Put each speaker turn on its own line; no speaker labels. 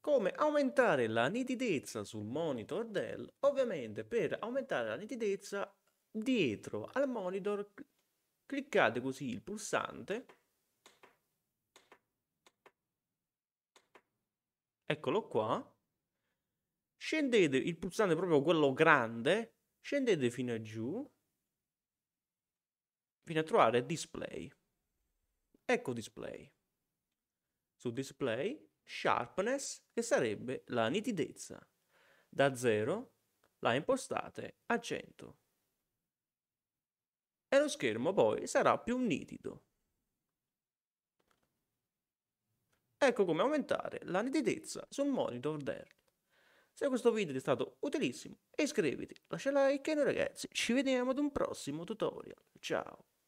come aumentare la nitidezza sul monitor Dell, ovviamente per aumentare la nitidezza dietro al monitor cliccate così il pulsante, eccolo qua, scendete il pulsante proprio quello grande, scendete fino a giù, fino a trovare display, ecco display, su display sharpness, che sarebbe la nitidezza. Da 0 la impostate a 100. E lo schermo poi sarà più nitido. Ecco come aumentare la nitidezza sul monitor DER. Se questo video ti è stato utilissimo, iscriviti, lascia like e noi ragazzi ci vediamo ad un prossimo tutorial. Ciao!